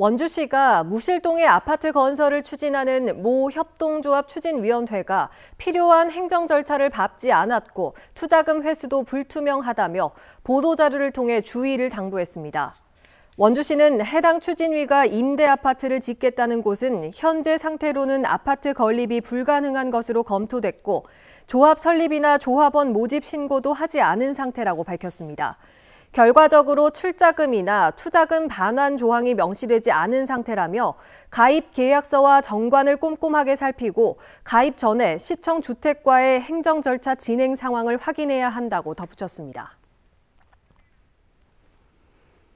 원주시가 무실동의 아파트 건설을 추진하는 모 협동조합 추진위원회가 필요한 행정 절차를 밟지 않았고 투자금 회수도 불투명하다며 보도자료를 통해 주의를 당부했습니다. 원주시는 해당 추진위가 임대 아파트를 짓겠다는 곳은 현재 상태로는 아파트 건립이 불가능한 것으로 검토됐고 조합 설립이나 조합원 모집 신고도 하지 않은 상태라고 밝혔습니다. 결과적으로 출자금이나 투자금 반환 조항이 명시되지 않은 상태라며 가입 계약서와 정관을 꼼꼼하게 살피고 가입 전에 시청 주택과의 행정 절차 진행 상황을 확인해야 한다고 덧붙였습니다.